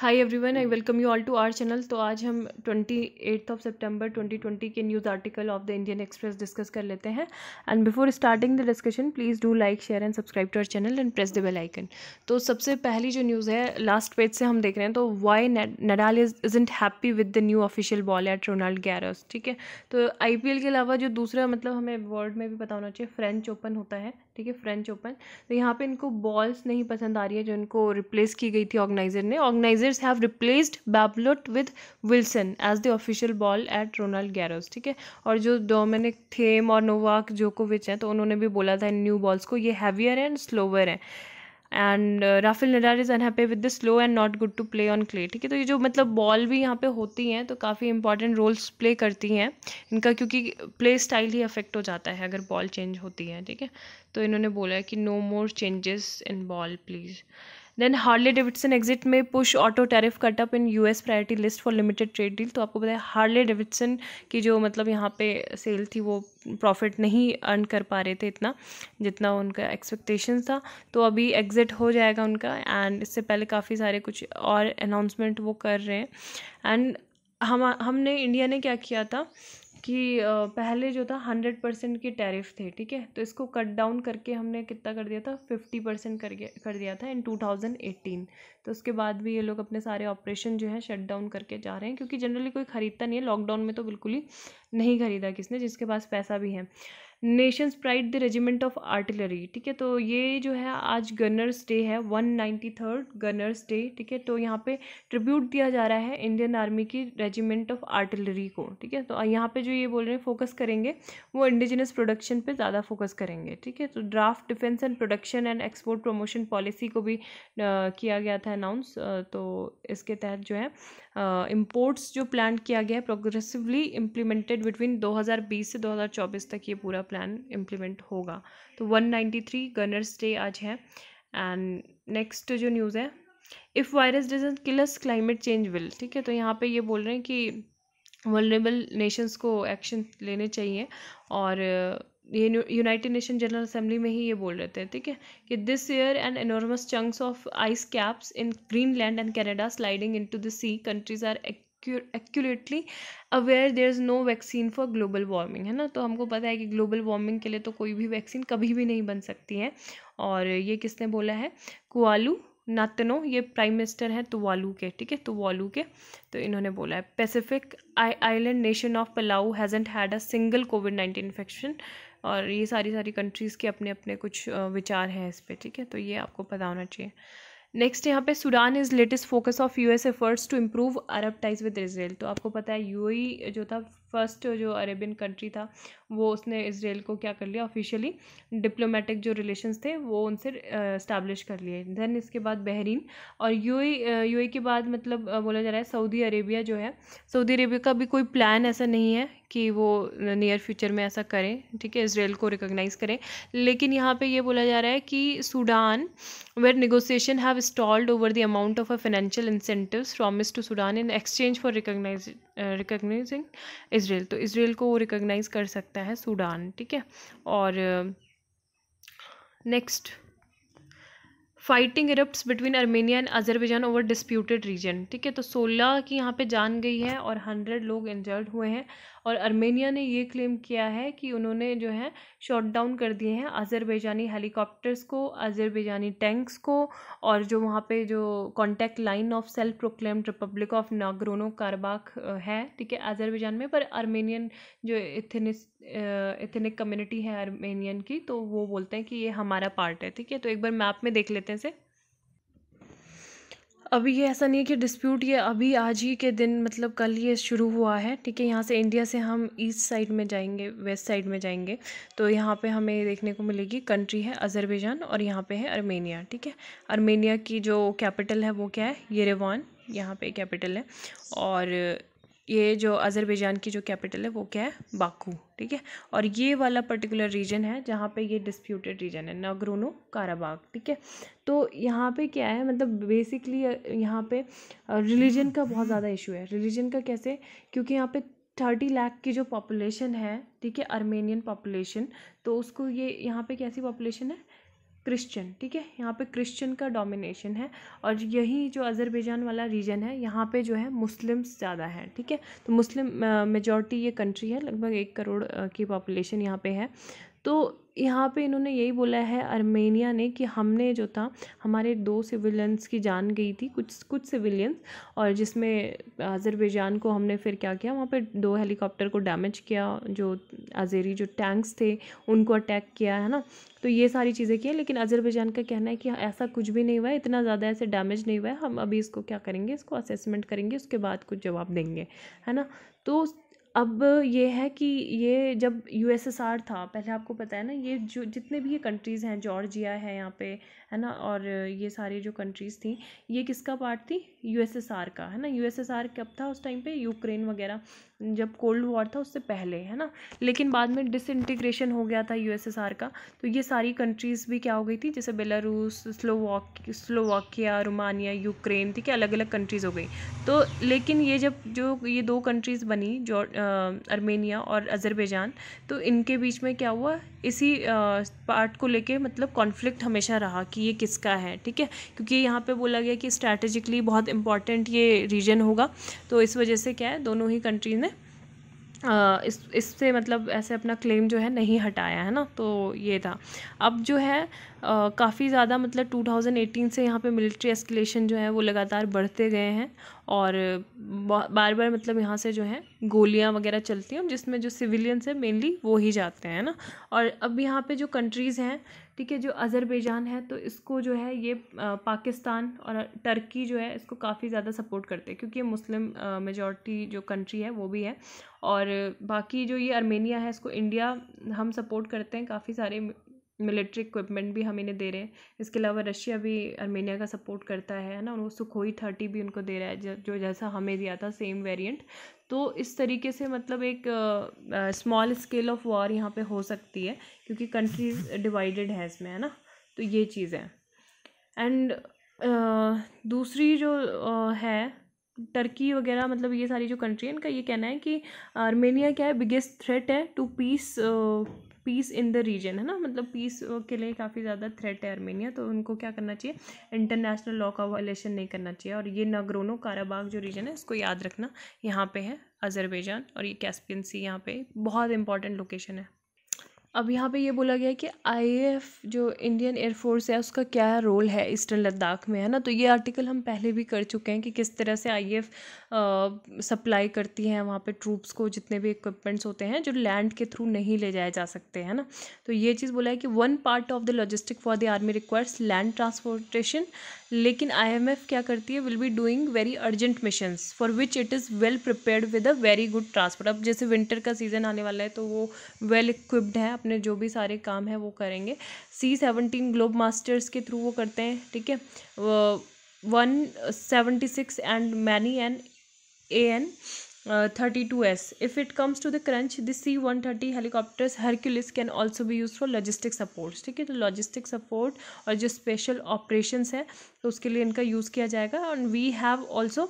hi everyone I welcome you all to our channel तो आज हम ट्वेंटी एट्थ ऑफ सितंबर 2020 के news article of the Indian Express discuss कर लेते हैं and before starting the discussion please do like share and subscribe to our channel and press the bell icon तो सबसे पहली जो न्यूज़ है last page से हम देख रहे हैं तो why Nadal is unhappy with the new official ball at Roland Garros ठीक है तो आई के अलावा जो दूसरा मतलब हमें वर्ल्ड में भी पता होना चाहिए फ्रेंच ओपन होता है ठीक है फ्रेंच ओपन तो यहाँ पे इनको बॉल्स नहीं पसंद आ रही है जो इनको रिप्लेस की गई थी ऑर्गेनाइजर ने organisers have replaced Babolat with Wilson as the official ball at Roland Garros ठीक है और जो डोमिनिक थेम और नोवाक जोकोविच हैं तो उन्होंने भी बोला था इन न्यू बॉल्स को ये हैवियर एंड स्लोवर हैं and Rafael Nadal is unhappy with the slow and not good to play on clay ठीक है तो ये जो मतलब बॉल भी यहाँ पे होती हैं तो काफ़ी इंपॉर्टेंट रोल्स प्ले करती हैं इनका क्योंकि प्ले स्टाइल ही अफेक्ट हो जाता है अगर बॉल चेंज होती है ठीक है तो इन्होंने बोला है कि no more changes in ball please then Harley Davidson exit में push auto tariff cut up in U S priority list for limited trade deal तो आपको बताया हार्ले डेविडसन की जो मतलब यहाँ पे सेल थी वो प्रॉफिट नहीं अर्न कर पा रहे थे इतना जितना उनका एक्सपेक्टेशन था तो अभी एग्ज़िट हो जाएगा उनका एंड इससे पहले काफ़ी सारे कुछ और अनाउंसमेंट वो कर रहे हैं एंड हम हमने इंडिया ने क्या किया था कि पहले जो था हंड्रेड परसेंट की टैरिफ थे ठीक है तो इसको कट डाउन करके हमने कितना कर दिया था फिफ्टी परसेंट कर गया कर दिया था इन टू थाउजेंड एटीन तो उसके बाद भी ये लोग अपने सारे ऑपरेशन जो है शट डाउन करके जा रहे हैं क्योंकि जनरली कोई ख़रीदता नहीं है लॉकडाउन में तो बिल्कुल ही नहीं ख़रीदा किसने जिसके पास पैसा भी है nation's pride the Regiment of Artillery ठीक है तो ये जो है आज गनर्स डे है one ninety third gunners day ठीक है तो यहाँ पे ट्रिब्यूट दिया जा रहा है इंडियन आर्मी की रेजिमेंट ऑफ आर्टिलरी को ठीक है तो यहाँ पे जो ये बोल रहे हैं फोकस करेंगे वो इंडिजिनस प्रोडक्शन पे ज़्यादा फोकस करेंगे ठीक है तो draft defence and production and export promotion policy को भी आ, किया गया था अनाउंस तो इसके तहत जो है इम्पोर्ट्स जो प्लान किया गया है प्रोग्रेसिवली इम्प्लीमेंटेड बिटवीन 2020 से 2024 तक ये पूरा प्लान इम्प्लीमेंट होगा तो 193 गनर्स डे आज है एंड नेक्स्ट जो न्यूज़ है if virus doesn't kills climate change will ठीक है तो यहाँ पे ये बोल रहे हैं कि वर्ल्डेबल नेशंस को एक्शन लेने चाहिए और ये यूनाइटेड नेशन जनरल असेंबली में ही ये बोल रहे थे ठीक है कि this year and enormous chunks of ice caps in Greenland and Canada sliding into the sea countries are accurately aware there is no vaccine for global warming है ना तो हमको पता है कि ग्लोबल वार्मिंग के लिए तो कोई भी वैक्सीन कभी भी नहीं बन सकती है और ये किसने बोला है कुआलू नातनो ये प्राइम मिनिस्टर हैं तुवालू के ठीक है तुवालू के तो इन्होंने बोला है Pacific island nation of Palau hasn't had a single covid nineteen infection और ये सारी सारी कंट्रीज़ के अपने अपने कुछ विचार हैं इस पर ठीक है तो ये आपको पता होना चाहिए नेक्स्ट यहाँ पे Sudan is latest focus of US efforts to improve Arab ties with Israel तो आपको पता है यूएई e जो था फर्स्ट जो अरेबियन कंट्री था वो उसने इसराइल को क्या कर लिया ऑफिशियली डिप्लोमेटिक जो रिलेशंस थे वो उनसे इस्टेब्लिश कर लिए देन इसके बाद बहरीन और यू यूएई के बाद मतलब बोला जा रहा है सऊदी अरेबिया जो है सऊदी अरेबिया का भी कोई प्लान ऐसा नहीं है कि वो नियर फ्यूचर में ऐसा करें ठीक है इसराइल को रिकोगनाइज़ करें लेकिन यहाँ पे ये बोला जा रहा है कि Sudan where negotiations have stalled over the amount of a financial incentive promise to Sudan in exchange for recognise recognising Israel तो इसराइल को वो रिकोगनाइज़ कर सकता है सूडान ठीक है और next fighting erupts between Armenia and Azerbaijan over disputed region ठीक है तो सोलह की यहाँ पे जान गई है और हंड्रेड लोग इंजर्ड हुए हैं और अर्मेनिया ने ये क्लेम किया है कि उन्होंने जो है शॉट डाउन कर दिए हैं अज़रबैजानी हेलीकॉप्टर्स को अज़रबैजानी टैंक्स को और जो वहाँ पे जो contact line of self proclaimed republic of Nagorno Karabakh है ठीक है अज़रबैजान में पर अर्मेनियन जो इथेनिस इथेनिक कम्युनिटी है अर्मेनियन की तो वो बोलते हैं कि ये हमारा पार्ट है ठीक है तो एक बार मैप में देख लेते हैं इसे अभी ये ऐसा नहीं है कि डिस्प्यूट ये अभी आज ही के दिन मतलब कल ये शुरू हुआ है ठीक है यहाँ से इंडिया से हम ईस्ट साइड में जाएंगे वेस्ट साइड में जाएंगे तो यहाँ पे हमें देखने को मिलेगी कंट्री है अजरबैजान और यहाँ पे है अर्मेनिया ठीक है अर्मेनिया की जो कैपिटल है वो क्या है येरेवान यहाँ पे कैपिटल है और ये जो अज़रबैजान की जो कैपिटल है वो क्या है बाकू ठीक है और ये वाला पर्टिकुलर रीजन है जहाँ पे ये डिस्प्यूटेड रीजन है नागरूनो काराबाग ठीक है तो यहाँ पे क्या है मतलब बेसिकली यहाँ पे रिलीजन का बहुत ज़्यादा इशू है रिलीजन का कैसे क्योंकि यहाँ पे थर्टी लाख की जो पॉपुलेशन है ठीक है अर्मेनियन पॉपुलेशन तो उसको ये यहाँ पे कैसी पॉपुलेशन है क्रिश्चियन ठीक है यहाँ पे क्रिश्चियन का डोमिनेशन है और यही जो अज़रबैजान वाला रीजन है यहाँ पे जो है मुस्लिम्स ज़्यादा हैं ठीक है तो मुस्लिम मेजॉरिटी ये कंट्री है लगभग एक करोड़ की पॉपुलेशन यहाँ पे है तो यहाँ पे इन्होंने यही बोला है आर्मेनिया ने कि हमने जो था हमारे दो सिविलियंस की जान गई थी कुछ कुछ सिविलियंस और जिसमें अजरबैजान को हमने फिर क्या किया वहाँ पे दो हेलीकॉप्टर को डैमेज किया जो अजेरी जो टैंक्स थे उनको अटैक किया है ना तो ये सारी चीज़ें की लेकिन अजरबैजान का कहना है कि ऐसा कुछ भी नहीं हुआ है इतना ज़्यादा ऐसे डैमेज नहीं हुआ है हम अभी इसको क्या करेंगे इसको असेसमेंट करेंगे उसके बाद कुछ जवाब देंगे है ना तो अब ये है कि ये जब यू एस एस आर था पहले आपको पता है ना ये जो जितने भी ये कंट्रीज़ हैं जॉर्जिया है यहाँ पे है ना और ये सारी जो कंट्रीज़ थी ये किसका पार्ट थी यू एस एस आर का है ना यू एस एस आर कब था उस टाइम पे यूक्रेन वगैरह जब कोल्ड वॉर था उससे पहले है ना लेकिन बाद में डिसइंटीग्रेशन हो गया था यूएसएसआर का तो ये सारी कंट्रीज़ भी क्या हो गई थी जैसे Belarus Slovak Slovakia Romania Ukraine थी कि अलग अलग कंट्रीज़ हो गई तो लेकिन ये जब जो ये दो कंट्रीज़ बनी जो अर्मेनिया और अजरबैजान तो इनके बीच में क्या हुआ इसी पार्ट को लेके मतलब कॉन्फ्लिक्ट हमेशा रहा कि ये किसका है ठीक है क्योंकि यहाँ पे बोला गया कि स्ट्रैटेजिकली बहुत इंपॉर्टेंट ये रीजन होगा तो इस वजह से क्या है दोनों ही कंट्रीज़ ने इस इससे मतलब ऐसे अपना क्लेम जो है नहीं हटाया है ना तो ये था अब जो है काफ़ी ज़्यादा मतलब 2018 से यहाँ पे मिलिट्री एस्केलेशन जो है वो लगातार बढ़ते गए हैं और बार बार मतलब यहाँ से जो है गोलियाँ वगैरह चलती हैं जिसमें जो सिविलियंस हैं मेनली वो ही जाते हैं ना और अब यहाँ पे जो कंट्रीज़ हैं ठीक है जो अज़रबैजान है तो इसको जो है ये पाकिस्तान और टर्की जो है इसको काफ़ी ज़्यादा सपोर्ट करते हैं क्योंकि ये मुस्लिम मेजॉरिटी जो कंट्री है वो भी है और बाकी जो ये आर्मेनिया है इसको इंडिया हम सपोर्ट करते हैं काफ़ी सारे मिलिट्री इक्विपमेंट भी हम इन्हें दे रहे हैं इसके अलावा रशिया भी आर्मेनिया का सपोर्ट करता है ना उनको सुखोई थर्टी भी उनको दे रहा है जो जैसा हमें दिया था सेम वेरिएंट तो इस तरीके से मतलब एक स्मॉल स्केल ऑफ वॉर यहाँ पे हो सकती है क्योंकि कंट्रीज डिवाइडेड है इसमें है ना तो ये चीज़ है एंड uh, दूसरी जो uh, है टर्की वगैरह मतलब ये सारी जो कंट्री है इनका ये कहना है कि आर्मेनिया क्या है बिगेस्ट थ्रेट है to peace peace in the region है ना मतलब पीस के लिए काफ़ी ज़्यादा थ्रेट है आर्मेनिया तो उनको क्या करना चाहिए इंटरनेशनल लॉ का वायलेशन नहीं करना चाहिए और ये नगरोनो काराबाग जो रीजन है इसको याद रखना यहाँ पे है अजरबैजान और ये कैस्पियन सी यहाँ पे बहुत इंपॉर्टेंट लोकेशन है अब यहाँ पे ये बोला गया है कि आईएएफ जो इंडियन एयरफोर्स है उसका क्या रोल है ईस्टर्न लद्दाख में है ना तो ये आर्टिकल हम पहले भी कर चुके हैं कि किस तरह से आईएएफ सप्लाई करती है वहाँ पे ट्रूप्स को जितने भी इक्विपमेंट्स होते हैं जो लैंड के थ्रू नहीं ले जाए जा सकते हैं ना तो ये चीज़ बोला है कि one part of the logistic for the army requires land transportation लेकिन आईएमएफ क्या करती है will be doing very urgent missions for which it is well prepared with a very good transport अब जैसे विंटर का सीज़न आने वाला है तो वो वेल well इक्विप्ड है अपने जो भी सारे काम है वो करेंगे सी सेवनटीन ग्लोब मास्टर्स के थ्रू वो करते हैं ठीक है one seventy six and many and A N thirty two S if it comes to the crunch the C one thirty helicopters Hercules can also भी यूज फॉर लॉजिस्टिक सपोर्ट ठीक है तो लॉजिस्टिक सपोर्ट और जो special operation है तो उसके लिए इनका यूज़ किया जाएगा and we have also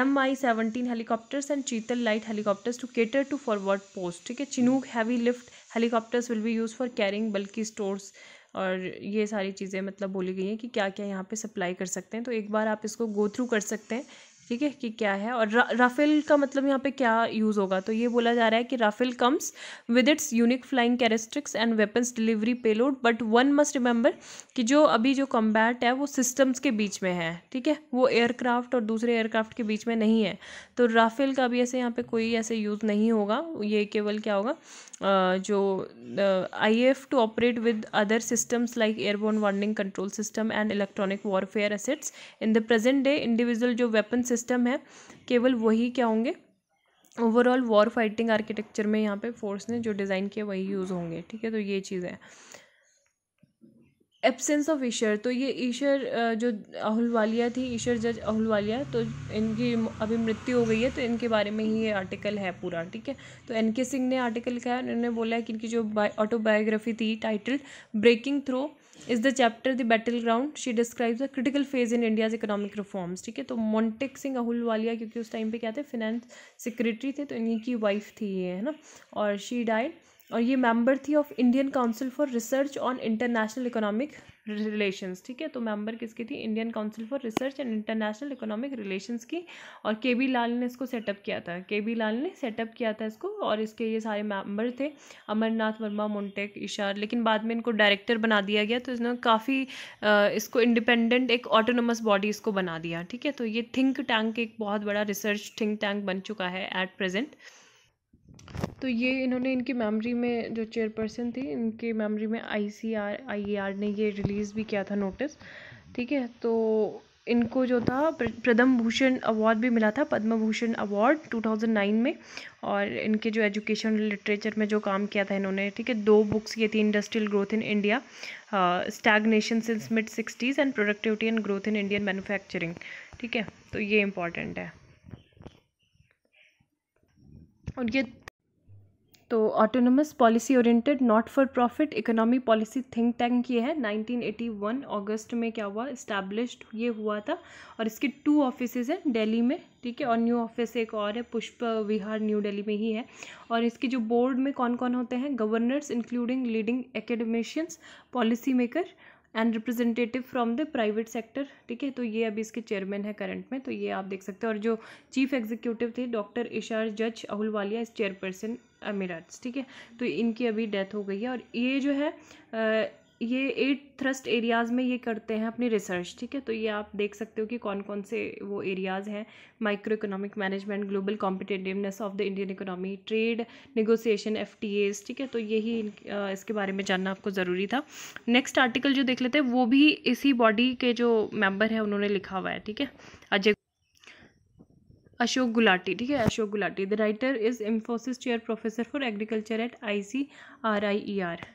M I seventeen helicopters and Cheetal light helicopters to cater to forward post ठीक है Chinook heavy lift helicopters will be use for carrying bulk stores और ये सारी चीज़ें मतलब बोली गई हैं कि क्या क्या यहाँ पे सप्लाई कर सकते हैं तो एक बार आप इसको गो थ्रू कर सकते हैं ठीक है कि क्या है और राफेल का मतलब यहाँ पे क्या यूज़ होगा तो ये बोला जा रहा है कि Rafale comes with its unique flying characteristics and weapons delivery payload but one must remember कि जो अभी जो कम्बैट है वो सिस्टम्स के बीच में है ठीक है वो एयरक्राफ्ट और दूसरे एयरक्राफ्ट के बीच में नहीं है तो राफेल का भी ऐसे यहाँ पर कोई ऐसे यूज़ नहीं होगा ये केवल क्या होगा जो I F to operate with other systems like airborne warning control system and electronic warfare assets in the present day individual जो वेपन सिस्टम सिस्टम है केवल वही क्या होंगे ओवरऑल वॉर फाइटिंग आर्किटेक्चर में यहाँ पे फोर्स ने जो डिज़ाइन किया वही यूज़ होंगे ठीक है तो ये चीज़ है एबसेंस ऑफ ईशर तो ये ईशर जो अहुलवालिया थी ईशर जज अहुलवालिया तो इनकी अभी मृत्यु हो गई है तो इनके बारे में ही ये आर्टिकल है पूरा ठीक है तो एन के सिंह ने आर्टिकल लिखा है उन्होंने बोला है कि इनकी जो ऑटोबायोग्राफी थी title breaking through is the chapter the battle ground she describes the critical phase in India's economic reforms ठीक है तो मोन्टिक सिंह अहुल वालिया क्योंकि उस टाइम पे क्या थे फिनेंस सिक्रेटरी थे तो इन्हीं की वाइफ थी ये है ना और शी डाइड और ये मेंबर थी of Indian Council for Research on International Economic Relations ठीक है तो मेंबर किसकी थी Indian Council for Research and International Economic Relations की और के बी लाल ने इसको सेटअप किया था के बी लाल ने सेटअप किया था इसको और इसके ये सारे मेंबर थे अमरनाथ वर्मा मोन्टेक इशार लेकिन बाद में इनको डायरेक्टर बना दिया गया तो इसने काफ़ी इसको इंडिपेंडेंट एक ऑटोनमस बॉडी इसको बना दिया ठीक है तो ये थिंक टैंक एक बहुत बड़ा रिसर्च थिंक टैंक बन चुका है एट प्रेजेंट तो ये इन्होंने इनकी मेमोरी में जो चेयरपर्सन थी इनकी मेमोरी में आई सी आर आई आर ने ये रिलीज़ भी किया था नोटिस ठीक है तो इनको जो था प्रथम भूषण अवार्ड भी मिला था पद्म भूषण अवार्ड 2009 में और इनके जो एजुकेशन लिटरेचर में जो काम किया था इन्होंने ठीक है दो बुक्स ये थी industrial growth in India stagnation since mid sixties and productivity and growth in Indian manufacturing ठीक है तो ये इम्पॉर्टेंट है और ये तो autonomous policy oriented not for profit economic policy think tank ये है 1981 अगस्त में क्या हुआ इस्टेब्लिश्ड ये हुआ था और इसके टू ऑफिस हैं दिल्ली में ठीक है और न्यू ऑफिस एक और है पुष्प विहार न्यू दिल्ली में ही है और इसके जो बोर्ड में कौन कौन होते हैं governors including leading academicians policy maker and representative from the private sector ठीक है तो ये अभी इसके चेयरमैन है करंट में तो ये आप देख सकते हैं और जो चीफ एग्जीक्यूटिव थे डॉक्टर इशार जज अहुलवालिया इस चेयरपर्सन अमीराट्स ठीक है तो इनकी अभी डेथ हो गई है और ये जो है ये एट थ्रस्ट एरियाज़ में ये करते हैं अपनी रिसर्च ठीक है तो ये आप देख सकते हो कि कौन कौन से वो एरियाज़ हैं micro economic management global competitiveness of the Indian economy trade negotiation F ठीक है तो यही इसके बारे में जानना आपको ज़रूरी था नेक्स्ट आर्टिकल जो देख लेते हैं वो भी इसी बॉडी के जो मेम्बर हैं उन्होंने लिखा हुआ है ठीक है अजय अशोक गुलाटी ठीक है Ashok Gulati the writer is Infosys chair professor for agriculture at I C R I E R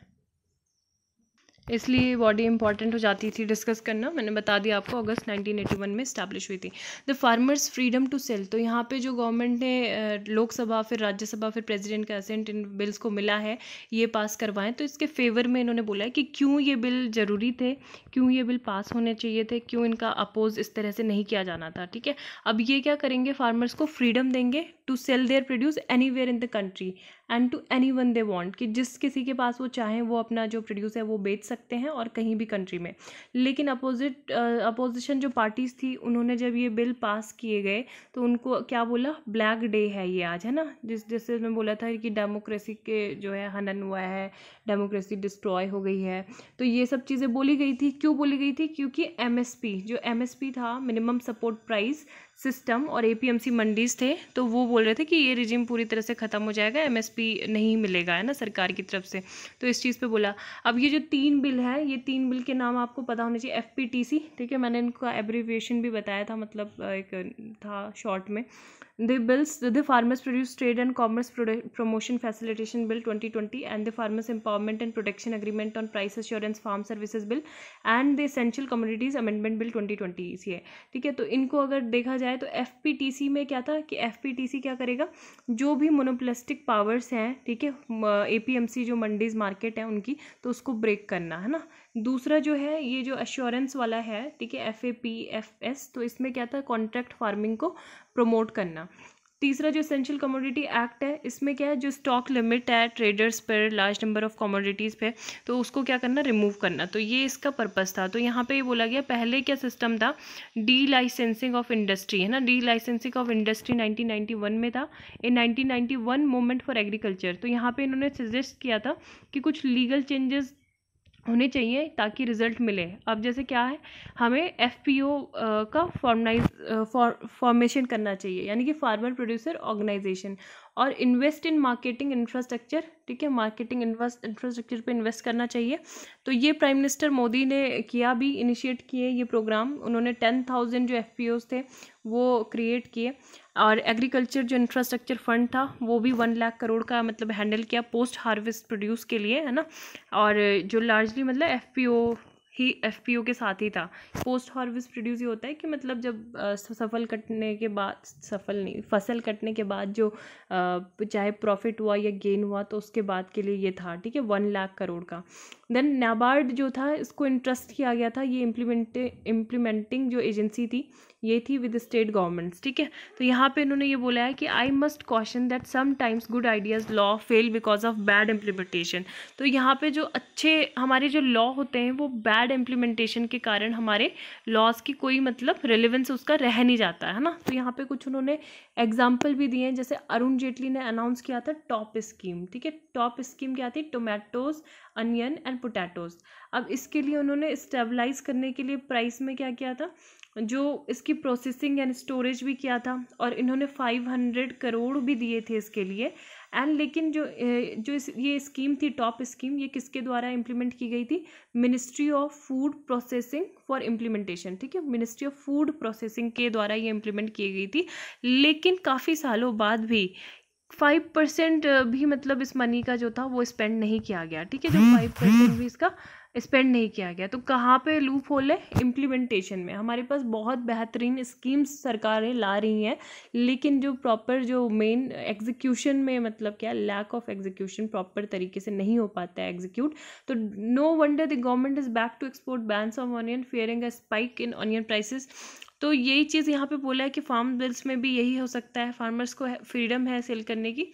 इसलिए बॉडी इंपॉर्टेंट हो जाती थी डिस्कस करना मैंने बता दिया आपको अगस्त 1981 में स्टैब्लिश हुई थी the farmers freedom to sell तो यहाँ पे जो गवर्नमेंट ने लोकसभा फिर राज्यसभा फिर प्रेसिडेंट का असेंट इन बिल्स को मिला है ये पास करवाएं तो इसके फेवर में इन्होंने बोला है कि क्यों ये बिल ज़रूरी थे क्यों ये बिल पास होने चाहिए थे क्यों इनका अपोज इस तरह से नहीं किया जाना था ठीक है अब ये क्या करेंगे फार्मर्स को फ्रीडम देंगे to sell their produce any in the country and to any they want कि जिस किसी के पास वो चाहें वो अपना जो प्रोड्यूस है वो बेच सकते हैं और कहीं भी कंट्री में लेकिन अपोजिट अपोजिशन जो पार्टीज़ थी उन्होंने जब ये बिल पास किए गए तो उनको क्या बोला ब्लैक डे है ये आज है ना जिस जैसे मैं बोला था कि डेमोक्रेसी के जो है हनन हुआ है डेमोक्रेसी डिस्ट्रॉय हो गई है तो ये सब चीज़ें बोली गई थी क्यों बोली गई थी क्योंकि एम जो एम था मिनिमम सपोर्ट प्राइस सिस्टम और ए मंडीज़ थे तो वो बोल रहे थे कि ये रिजिम पूरी तरह से ख़त्म हो जाएगा एमएसपी नहीं मिलेगा है ना सरकार की तरफ से तो इस चीज़ पे बोला अब ये जो तीन बिल है ये तीन बिल के नाम आपको पता होने चाहिए एफ ठीक है मैंने इनका एब्रीविएशन भी बताया था मतलब एक था शॉर्ट में They bills the farmers produce trade and commerce promotion facilitation bill 2020 and the farmers empowerment and protection agreement on price assurance farm services bill and the essential commodities amendment bill 2020 ये ठीक है तो इनको अगर देखा जाए तो एफ में क्या था कि एफ क्या करेगा जो भी मोनोप्लास्टिक पावर्स हैं ठीक है ए जो मंडीज मार्केट है उनकी तो उसको ब्रेक करना है ना दूसरा जो है ये जो एश्योरेंस वाला है ठीक है F A P F S तो इसमें क्या था कॉन्ट्रैक्ट फार्मिंग को प्रमोट करना तीसरा जो एसेंशियल कमोडिटी एक्ट है इसमें क्या है जो स्टॉक लिमिट है ट्रेडर्स पर लार्ज नंबर ऑफ कमोडिटीज़ पे तो उसको क्या करना रिमूव करना तो ये इसका पर्पस था तो यहाँ पे ये बोला गया पहले क्या सिस्टम था डी लाइसेंसिंग ऑफ इंडस्ट्री है ना डी लाइसेंसिंग ऑफ इंडस्ट्री 1991 में था इन 1991 मोमेंट फॉर एग्रीकल्चर तो यहाँ पर इन्होंने सजेस्ट किया था कि कुछ लीगल चेंजेस होने चाहिए ताकि रिज़ल्ट मिले अब जैसे क्या है हमें एफ का फॉर्मलाइज फॉर्मेशन करना चाहिए यानी कि फार्मर प्रोड्यूसर ऑर्गेनाइजेशन और इन्वेस्ट इन मार्केटिंग इंफ्रास्ट्रक्चर ठीक है मार्केटिंग इंफ्रास्ट्रक्चर पे इन्वेस्ट करना चाहिए तो ये प्राइम मिनिस्टर मोदी ने किया भी इनिशिएट किए ये प्रोग्राम उन्होंने टेन थाउजेंड जो एफ थे वो क्रिएट किए और एग्रीकल्चर जो इंफ्रास्ट्रक्चर फंड था वो भी वन लाख करोड़ का मतलब हैंडल किया पोस्ट हार्वेस्ट प्रोड्यूस के लिए है ना और जो लार्जली मतलब एफ ही एफ के साथ ही था पोस्ट हार्वेस्ट प्रोड्यूस ये होता है कि मतलब जब आ, सफल कटने के बाद सफल नहीं फसल कटने के बाद जो आ, चाहे प्रॉफिट हुआ या गेन हुआ तो उसके बाद के लिए ये था ठीक है वन लाख करोड़ का देन नाबार्ड जो था इसको इंटरेस्ट किया गया था ये इम्प्लीमेंट इम्प्लीमेंटिंग जो एजेंसी थी ये थी विद स्टेट गवर्नमेंट्स ठीक है तो यहाँ पे इन्होंने ये बोला है कि I must caution that sometimes good ideas law fail because of bad implementation तो यहाँ पे जो अच्छे हमारे जो लॉ होते हैं वो बैड इम्प्लीमेंटेशन के कारण हमारे लॉज की कोई मतलब रेलिवेंस उसका रह नहीं जाता है ना तो यहाँ पे कुछ उन्होंने एग्जाम्पल भी दिए हैं जैसे अरुण जेटली ने अनाउंस किया था टॉप स्कीम ठीक है टॉप स्कीम क्या थी टोमेटोज अनियन एंड पोटैटोज अब इसके लिए उन्होंने स्टेबलाइज करने के लिए प्राइस में क्या किया था जो इसकी प्रोसेसिंग एंड स्टोरेज भी किया था और इन्होंने फाइव हंड्रेड करोड़ भी दिए थे इसके लिए एंड लेकिन जो जो इस ये स्कीम थी टॉप स्कीम ये किसके द्वारा इम्प्लीमेंट की गई थी Ministry of Food Processing for implementation ठीक है मिनिस्ट्री ऑफ फूड प्रोसेसिंग के द्वारा ये इम्प्लीमेंट की गई थी लेकिन काफ़ी सालों बाद भी फाइव परसेंट भी मतलब इस मनी का जो था वो स्पेंड नहीं किया गया ठीक है जो फाइव परसेंट भी इसका स्पेंड नहीं किया गया तो कहाँ पे लूप होल है इम्प्लीमेंटेशन में हमारे पास बहुत बेहतरीन स्कीम्स सरकारें ला रही हैं लेकिन जो प्रॉपर जो मेन एग्जीक्यूशन में मतलब क्या लैक ऑफ एग्जीक्यूशन प्रॉपर तरीके से नहीं हो पाता है एग्जीक्यूट तो no wonder the government is back to export bans of onion fearing a spike in onion prices तो यही चीज़ यहाँ पे बोला है कि फार्म बिल्स में भी यही हो सकता है फार्मर्स को फ्रीडम है सेल करने की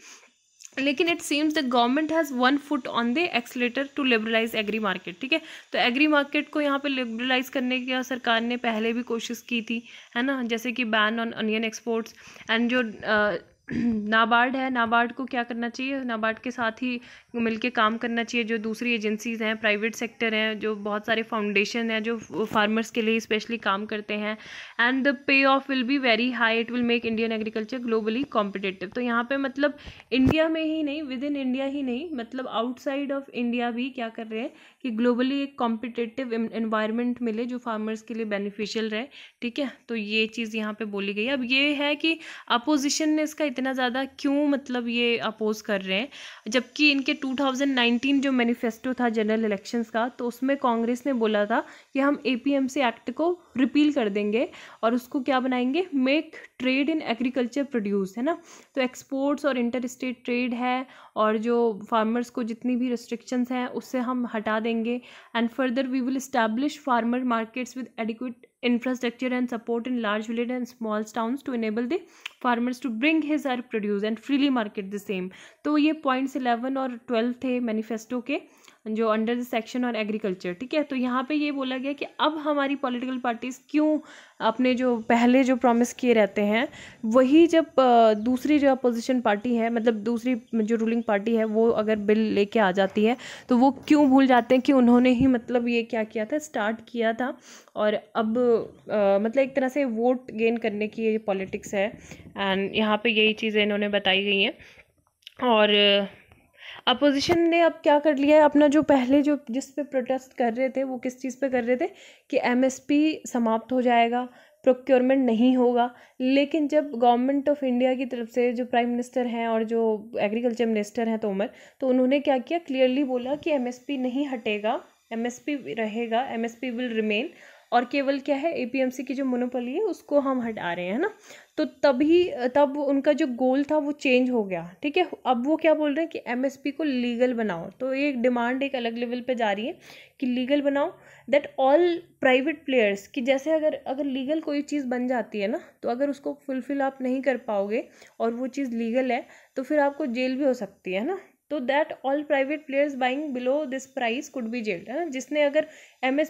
लेकिन it seems the government has one foot on the accelerator to liberalise agri market ठीक है तो एग्री मार्केट को यहाँ पे लिबरलाइज करने की सरकार ने पहले भी कोशिश की थी है ना जैसे कि ban on onion exports and जो uh, नाबार्ड है नाबार्ड को क्या करना चाहिए नाबार्ड के साथ ही मिलके काम करना चाहिए जो दूसरी एजेंसीज़ हैं प्राइवेट सेक्टर हैं जो बहुत सारे फाउंडेशन हैं जो फार्मर्स के लिए स्पेशली काम करते हैं and the payoff will be very high it will make Indian agriculture globally competitive तो यहाँ पर मतलब इंडिया में ही नहीं विद इन इंडिया ही नहीं मतलब आउटसाइड ऑफ इंडिया भी क्या कर रहे हैं कि ग्लोबली एक कॉम्पिटेटिव इन्वायरमेंट मिले जो फार्मर्स के लिए बेनिफिशियल रहे ठीक है तो ये चीज़ यहाँ पे बोली गई अब ये है कि अपोजिशन ने इसका इतना ज़्यादा क्यों मतलब ये अपोज कर रहे हैं जबकि इनके 2019 जो मैनिफेस्टो था जनरल इलेक्शन का तो उसमें कांग्रेस ने बोला था कि हम ए एक्ट को रिपील कर देंगे और उसको क्या बनाएंगे make trade in agriculture produce है ना तो एक्सपोर्ट्स और इंटर स्टेट ट्रेड है और जो फार्मर्स को जितनी भी रिस्ट्रिक्शंस हैं उससे हम हटा देंगे and further we will establish farmer markets with adequate infrastructure and support in large village and small town to enable the farmers to bring his or produce and freely market the same तो ये points eleven और twelve थे manifesto के जो under the section और agriculture ठीक है तो यहाँ पे ये बोला गया कि अब हमारी पॉलिटिकल पार्टीज़ क्यों अपने जो पहले जो प्रॉमिस किए रहते हैं वही जब दूसरी जो अपोजिशन पार्टी है मतलब दूसरी जो रूलिंग पार्टी है वो अगर बिल लेके आ जाती है तो वो क्यों भूल जाते हैं कि उन्होंने ही मतलब ये क्या किया था स्टार्ट किया था और अब आ, मतलब एक तरह से वोट गेन करने की ये पॉलिटिक्स है एंड यहाँ पे यही चीज़ें इन्होंने बताई गई हैं और अपोजिशन ने अब क्या कर लिया है अपना जो पहले जो जिस पे प्रोटेस्ट कर रहे थे वो किस चीज़ पे कर रहे थे कि एमएसपी समाप्त हो जाएगा प्रोक्योरमेंट नहीं होगा लेकिन जब गवर्नमेंट ऑफ इंडिया की तरफ से जो प्राइम मिनिस्टर हैं और जो एग्रीकल्चर मिनिस्टर हैं तोमर तो उन्होंने क्या किया क्लियरली बोला कि एमएसपी नहीं हटेगा एमएसपी रहेगा एमएसपी विल रिमेन और केवल क्या है एपीएमसी की जो मोनोपोली है उसको हम हटा रहे हैं ना तो तभी तब उनका जो गोल था वो चेंज हो गया ठीक है अब वो क्या बोल रहे हैं कि एमएसपी को लीगल बनाओ तो ये डिमांड एक अलग लेवल पे जा रही है कि लीगल बनाओ दैट ऑल प्राइवेट प्लेयर्स कि जैसे अगर अगर लीगल कोई चीज़ बन जाती है ना तो अगर उसको फुलफिल आप नहीं कर पाओगे और वो चीज़ लीगल है तो फिर आपको जेल भी हो सकती है ना तो that all private players buying below this price could be jailed है ना जिसने अगर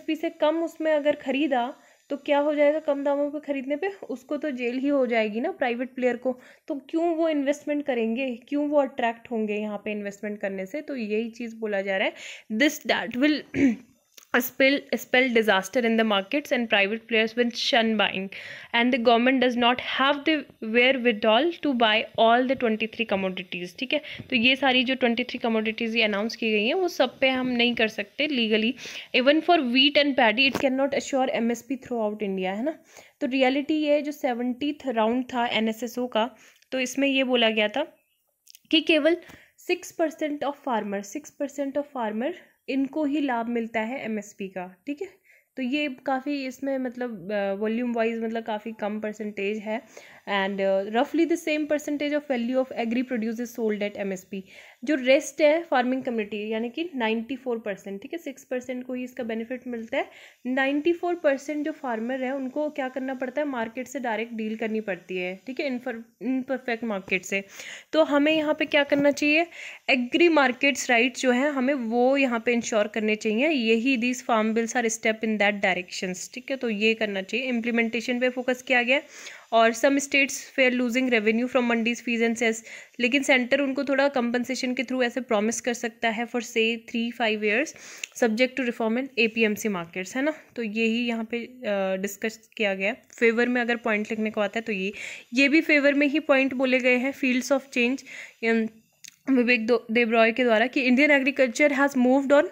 पी से कम उसमें अगर ख़रीदा तो क्या हो जाएगा कम दामों पे ख़रीदने पे उसको तो जेल ही हो जाएगी ना प्राइवेट प्लेयर को तो क्यों वो इन्वेस्टमेंट करेंगे क्यों वो अट्रैक्ट होंगे यहाँ पे इन्वेस्टमेंट करने से तो यही चीज़ बोला जा रहा है this that will spell, spell disaster in the markets and private players with shun buying and the government does not have the wherewithal to buy all the 23 commodities ठीक है तो ये सारी जो 23 commodities ये अनाउंस की गई हैं वो सब पे हम नहीं कर सकते legally even for wheat and paddy it can not assure M S P through India है ना तो रियलिटी ये है जो सेवनटीथ राउंड था एन एस एस ओ का तो इसमें ये बोला गया था कि केवल six percent of farmer six percent of farmer इनको ही लाभ मिलता है एमएसपी का ठीक है तो ये काफ़ी इसमें मतलब वॉल्यूम वाइज मतलब काफ़ी कम परसेंटेज है एंड रफली the same percentage of value of agri produce is sold at M जो रेस्ट है फार्मिंग कम्युनिटी यानी कि नाइन्टी फोर परसेंट ठीक है सिक्स परसेंट को ही इसका बेनिफिट मिलता है नाइन्टी फोर परसेंट जो फार्मर है उनको क्या करना पड़ता है मार्केट से डायरेक्ट डील करनी पड़ती है ठीक है इनपरफेक्ट मार्केट से तो हमें यहाँ पे क्या करना चाहिए एग्री मार्केट्स राइट जो है हमें वो यहाँ पे इंश्योर करने चाहिए यही this farm bills are step in that directions ठीक है तो ये करना चाहिए इम्प्लीमेंटेशन पर फोकस किया गया और some states fear losing revenue from mandis fees and cess लेकिन सेंटर उनको थोड़ा कंपनसेशन के थ्रू ऐसे प्रॉमिस कर सकता है for say three five years subject to reform in A P M C markets है ना तो यही यहाँ पे डिस्कस किया गया फेवर में अगर पॉइंट लिखने को आता है तो ये ये भी फेवर में ही पॉइंट बोले गए हैं fields of change Vivek Debroy के द्वारा कि Indian agriculture has moved on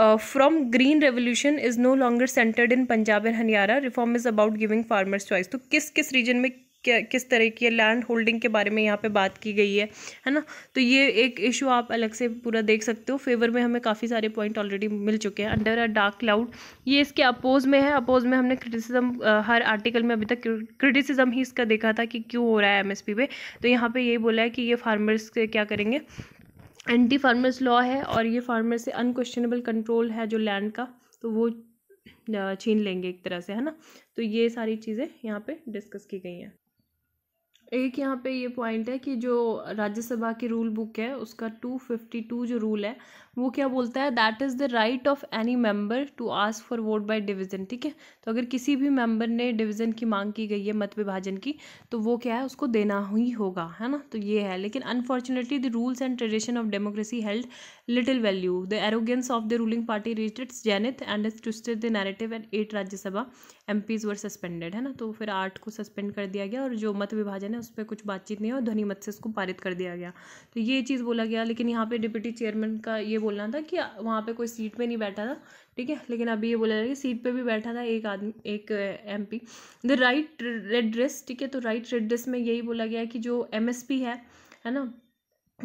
from green revolution is no longer centred in Punjab and Haryana reform is about giving farmers choice तो किस किस रीजन में क्या किस तरह की लैंड होल्डिंग के बारे में यहाँ पे बात की गई है है ना तो ये एक इशू आप अलग से पूरा देख सकते हो फेवर में हमें काफ़ी सारे पॉइंट ऑलरेडी मिल चुके हैं अंडर अ डार्क क्लाउड ये इसके अपोज में है अपोज में हमने क्रिटिसिज्म uh, हर आर्टिकल में अभी तक क्रिटिसिज्म ही इसका देखा था कि क्यों हो रहा है एमएसपी पे तो यहाँ पे यही बोला है कि ये फार्मर्स क्या करेंगे एंटी फार्मर्स लॉ है और ये फार्मर से अनकोश्चनेबल कंट्रोल है जो लैंड का तो वो छीन लेंगे एक तरह से है ना तो ये सारी चीज़ें यहाँ पे डिस्कस की गई हैं एक यहाँ पे ये पॉइंट है कि जो राज्यसभा की रूल बुक है उसका टू फिफ्टी टू जो रूल है वो क्या बोलता है that is the right of any member to ask for vote by division ठीक है तो अगर किसी भी मेंबर ने डिवीज़न की मांग की गई है मत विभाजन की तो वो क्या है उसको देना ही होगा है ना तो ये है लेकिन unfortunately the rules and tradition of democracy held little value the arrogance of the ruling party reach its zenith and is twisted the narrative and at Rajya Sabha M Ps were suspended है ना तो फिर आठ को सस्पेंड कर दिया गया और जो मत विभाजन है उस पर कुछ बातचीत नहीं और ध्वनि मत से उसको पारित कर दिया गया तो ये चीज़ बोला गया लेकिन यहाँ पे डिप्टी चेयरमैन का ये बोलना था कि वहाँ पे कोई सीट पे नहीं बैठा था ठीक है लेकिन अभी ये बोला जा रहा है कि सीट पे भी बैठा था एक आदमी एक MP the right red dress ठीक है तो राइट रेड ड्रेस में यही बोला गया कि जो एम एस पी है है ना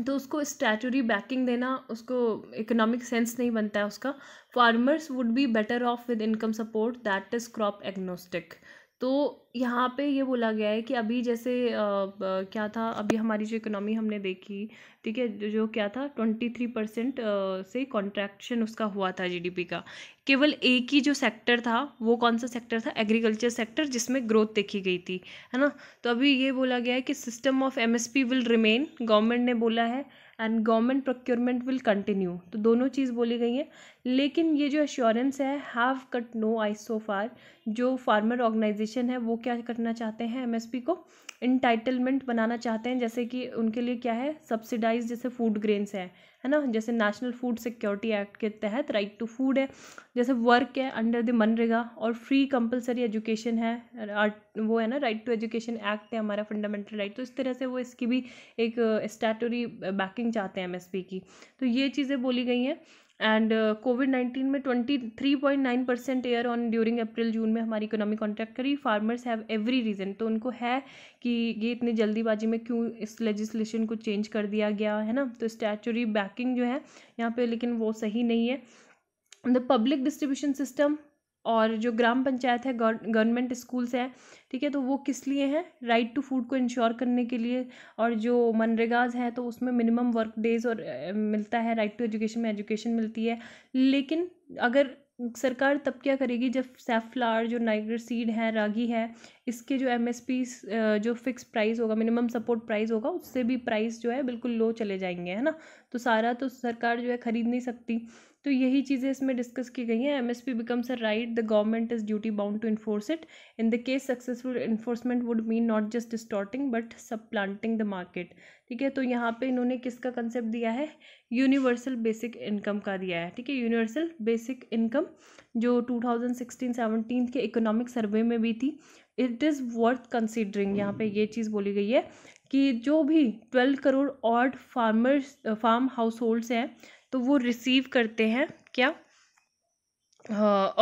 तो उसको स्टैचुरी बैकिंग देना उसको इकोनॉमिक सेंस नहीं बनता है उसका farmers would be better off with income support that is crop agnostic तो यहाँ पे ये बोला गया है कि अभी जैसे आ, क्या था अभी हमारी जो इकोनॉमी हमने देखी ठीक है जो क्या था ट्वेंटी थ्री परसेंट से कॉन्ट्रैक्शन उसका हुआ था जीडीपी का केवल एक ही जो सेक्टर था वो कौन सा सेक्टर था एग्रीकल्चर सेक्टर जिसमें ग्रोथ देखी गई थी है ना तो अभी ये बोला गया है कि system of M will remain government ने बोला है and government procurement will continue तो दोनों चीज़ बोली गई हैं लेकिन ये जो एश्योरेंस है have cut no I so far जो फार्मर ऑर्गेनाइजेशन है वो क्या करना चाहते हैं एमएसपी को इंटाइटलमेंट बनाना चाहते हैं जैसे कि उनके लिए क्या है सब्सिडाइज जैसे फूड ग्रेन्स हैं है ना जैसे नेशनल फूड सिक्योरिटी एक्ट के तहत राइट टू फूड है जैसे वर्क है अंडर द मनरेगा और फ्री कंपलसरी एजुकेशन है वो है ना राइट टू एजुकेशन एक्ट है हमारा फंडामेंटल राइट तो इस तरह से वो इसकी भी एक स्टैटरी बैकिंग चाहते हैं एम की तो ये चीज़ें बोली गई हैं एंड कोविड नाइन्टीन में twenty three point nine percent air on during April June में हमारी इकोनॉमी कॉन्ट्रैक्ट करी फार्मर्स हैव एवरी रीज़न तो उनको है कि ये इतनी जल्दीबाजी में क्यों इस लेजिस्लेशन को चेंज कर दिया गया है ना तो स्टैचुरी बैकिंग जो है यहाँ पे लेकिन वो सही नहीं है द पब्लिक डिस्ट्रीब्यूशन सिस्टम और जो ग्राम पंचायत है गवर्नमेंट स्कूल्स हैं ठीक है तो वो किस लिए हैं राइट टू फूड को इंश्योर करने के लिए और जो मनरेगाज हैं तो उसमें मिनिमम वर्क डेज़ और मिलता है राइट टू एजुकेशन में एजुकेशन मिलती है लेकिन अगर सरकार तब क्या करेगी जब सेफ्लार जो नाइग्रेट सीड है रागी है इसके जो एम एस जो फिक्स प्राइस होगा मिनिमम सपोर्ट प्राइस होगा उससे भी प्राइस जो है बिल्कुल लो चले जाएंगे है ना तो सारा तो सरकार जो है ख़रीद नहीं सकती तो यही चीज़ें इसमें डिस्कस की गई हैं M S P becomes a right the government is duty bound to enforce it in the case successful enforcement would mean not just distorting but supplanting the market ठीक है तो यहाँ पे इन्होंने किसका कंसेप्ट दिया है यूनिवर्सल बेसिक इनकम का दिया है ठीक है यूनिवर्सल बेसिक इनकम जो टू थाउजेंड सिक्सटीन सेवनटीन के इकोनॉमिक सर्वे में भी थी इट इज़ वर्थ कंसिडरिंग यहाँ पे ये चीज़ बोली गई है कि जो भी twelve crore odd farmers farm households हैं तो वो रिसीव करते हैं क्या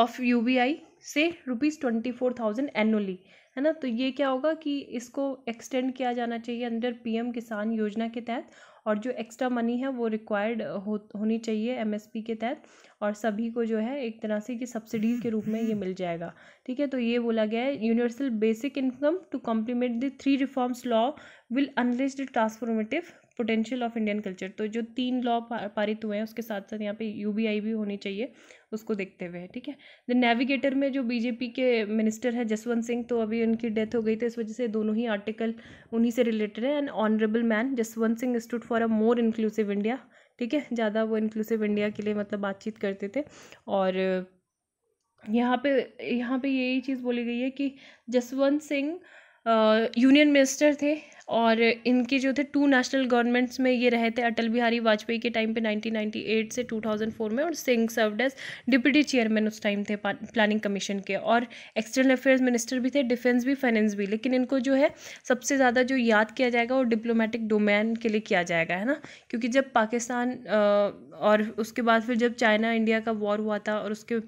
ऑफ यू बी आई से rupees twenty four thousand annually है ना तो ये क्या होगा कि इसको एक्सटेंड किया जाना चाहिए अंडर पीएम किसान योजना के तहत और जो एक्स्ट्रा मनी है वो रिक्वायर्ड हो होनी चाहिए एमएसपी के तहत और सभी को जो है एक तरह से कि सब्सिडीज़ के रूप में ये मिल जाएगा ठीक है तो ये बोला गया है universal basic income to complement the three reforms law will unleashed transformative potential of Indian culture तो जो तीन लॉ पारित हुए हैं उसके साथ साथ यहाँ पे यू भी होनी चाहिए उसको देखते हुए ठीक है द नेविगेटर में जो बीजेपी के मिनिस्टर है जसवंत सिंह तो अभी उनकी डेथ हो गई तो इस वजह से दोनों ही आर्टिकल उन्हीं से रिलेटेड है and honourable man Jaswant Singh stood for a more inclusive India ठीक है ज़्यादा वो इंक्लूसिव इंडिया के लिए मतलब बातचीत करते थे और यहाँ पे यहाँ पे यही चीज़ बोली गई है कि जसवंत सिंह यूनियन मिनिस्टर थे और इनके जो थे टू नेशनल गवर्नमेंट्स में ये रहे थे अटल बिहारी वाजपेयी के टाइम पे 1998 से 2004 में और Singh served as deputy chairman उस टाइम थे प्लानिंग कमीशन के और एक्सटर्नल अफेयर्स मिनिस्टर भी थे डिफेंस भी फाइनेंस भी लेकिन इनको जो है सबसे ज़्यादा जो याद किया जाएगा वो डिप्लोमेटिक डोमेन के लिए किया जाएगा है ना क्योंकि जब पाकिस्तान और उसके बाद फिर जब चाइना इंडिया का वॉर हुआ था और उसके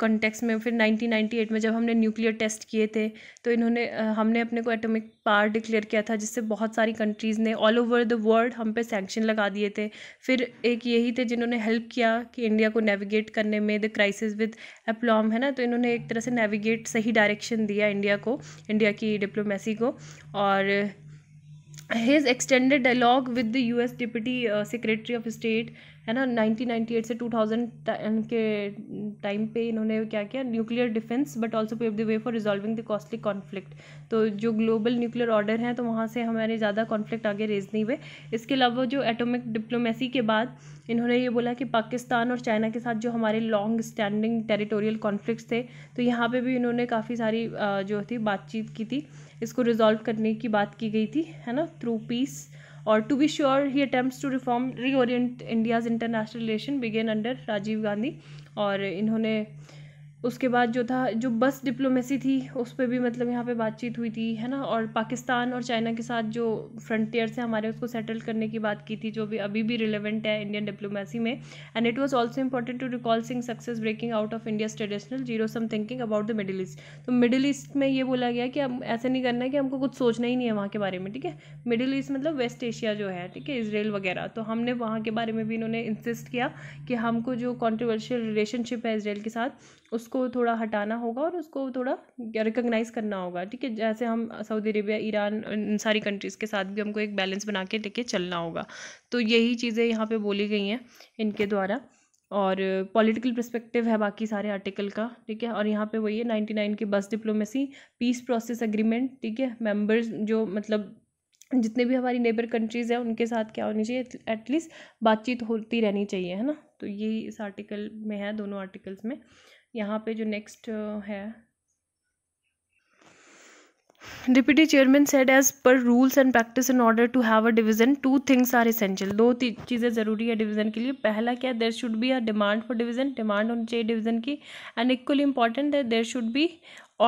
कॉन्टेक्स में फिर नाइनटीन में जब हमने न्यूक्लियर टेस्ट किए थे तो इन्होंने हमने अपने को एटोमिक पार डिक्लेयर किया था जिससे बहुत सारी कंट्रीज़ ने ऑल ओवर द वर्ल्ड हम पे सैंक्शन लगा दिए थे फिर एक यही थे जिन्होंने हेल्प किया कि इंडिया को नेविगेट करने में द क्राइसिस विद एप्लॉम है ना तो इन्होंने एक तरह से नेविगेट सही डायरेक्शन दिया इंडिया को इंडिया की डिप्लोमेसी को और his extended dialogue with the U S deputy secretary of state है ना 1998 से 2000 के टाइम पे इन्होंने क्या किया nuclear defence but also pave the way for resolving the costly conflict तो जो ग्लोबल न्यूक्लियर ऑर्डर हैं तो वहाँ से हमारे ज़्यादा कॉन्फ्लिक्ट आगे रेज नहीं हुए इसके अलावा जो एटोमिक डिप्लोमेसी के बाद इन्होंने ये बोला कि पाकिस्तान और चाइना के साथ जो हमारे लॉन्ग स्टैंडिंग टेरिटोरियल कॉन्फ्लिक्ट थे तो यहाँ पर भी इन्होंने काफ़ी सारी जो थी बातचीत की थी इसको रिजॉल्व करने की बात की गई थी है ना थ्रू पीस और to be sure the attempt to reform reorient India's international relation began under Rajiv Gandhi और इन्होंने उसके बाद जो था जो बस डिप्लोमेसी थी उस पर भी मतलब यहाँ पे बातचीत हुई थी है ना और पाकिस्तान और चाइना के साथ जो फ्रंटियर से हमारे उसको सेटल करने की बात की थी जो भी अभी भी रिलेवेंट है इंडियन डिप्लोमेसी में and it was also important to recall Singh success breaking out of India's traditional zero sum thinking about the middle east तो मिडिल ईस्ट में ये बोला गया कि हम ऐसे नहीं करना है कि हमको कुछ सोचना ही नहीं है वहाँ के बारे में ठीक है मिडिल ईस्ट मतलब वेस्ट एशिया जो है ठीक है इसराइल वगैरह तो हमने वहाँ के बारे में भी इन्होंने इंसिस्ट किया कि हमको जो कॉन्ट्रोवर्शियल रिलेशनशिप है इसराइल के साथ उस उसको थोड़ा हटाना होगा और उसको थोड़ा रिकोगनाइज़ करना होगा ठीक है जैसे हम सऊदी अरेबिया ईरान इन सारी कंट्रीज़ के साथ भी हमको एक बैलेंस बना के लेके चलना होगा तो यही चीज़ें यहाँ पर बोली गई हैं इनके द्वारा और पॉलिटिकल परस्पेक्टिव है बाकी सारे आर्टिकल का ठीक है और यहाँ पे वही है नाइन्टी नाइन की बस डिप्लोमेसी पीस प्रोसेस एग्रीमेंट ठीक है मेंबर्स जो मतलब जितने भी हमारी नेबर कंट्रीज़ हैं उनके साथ क्या होनी चाहिए एटलीस्ट बातचीत होती रहनी चाहिए है ना तो यही इस आर्टिकल में है दोनों आर्टिकल्स में यहाँ पे जो नेक्स्ट uh, है deputy chairman said as per rules and practice in order to have a division two things are essential दो चीज़ें ज़रूरी है डिवीजन के लिए पहला क्या there should be a demand for division demand होनी चाहिए डिवीजन की एंड इक्वली इंपॉर्टेंट है there should be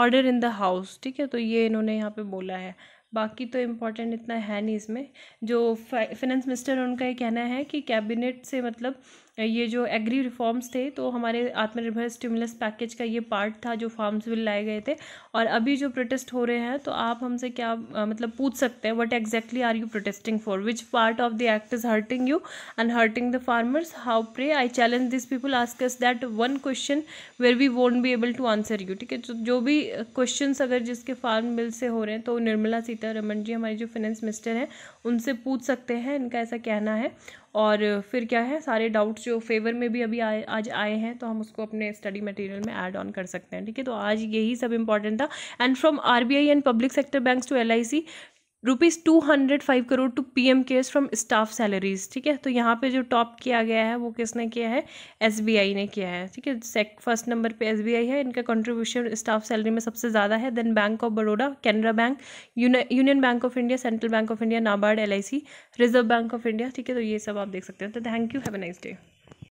order in the house ठीक है तो ये इन्होंने यहाँ पे बोला है बाकी तो इम्पॉर्टेंट इतना है नहीं इसमें जो फाइनेंस मिनिस्टर उनका ये कहना है कि कैबिनेट से मतलब ये जो एग्री रिफॉर्म्स थे तो हमारे आत्मनिर्भर स्टिमुलस पैकेज का ये पार्ट था जो फार्म्स बिल लाए गए थे और अभी जो प्रोटेस्ट हो रहे हैं तो आप हमसे क्या आ, मतलब पूछ सकते हैं what exactly are you protesting for which part of the act is hurting you and hurting the farmers how pray I challenge this people ask us that one question where we won't be able to answer you ठीक है तो जो भी question अगर जिसके farm bill से हो रहे हैं तो निर्मला सीतारमन जी हमारे जो फाइनेंस मिनिस्टर हैं उनसे पूछ सकते हैं इनका ऐसा कहना है और फिर क्या है सारे डाउट्स जो फेवर में भी अभी आए आज आए हैं तो हम उसको अपने स्टडी मटेरियल में ऐड ऑन कर सकते हैं ठीक है तो आज यही सब इंपॉर्टेंट था and from R B I and public sector banks to L I C rupees two hundred five crore to P M cares from staff salaries ठीक है तो यहाँ पे जो टॉप किया गया है वो किसने किया है एस बी आई ने किया है ठीक है सेक फर्स्ट नंबर पे एस बी आई है इनका कंट्रीब्यूशन स्टाफ सैलरी में सबसे ज़्यादा है then bank of Baroda Canara bank Union bank of India Central bank of India NABARD L I C Reserve bank of India ठीक है तो ये सब आप देख सकते हैं तो thank you have a nice day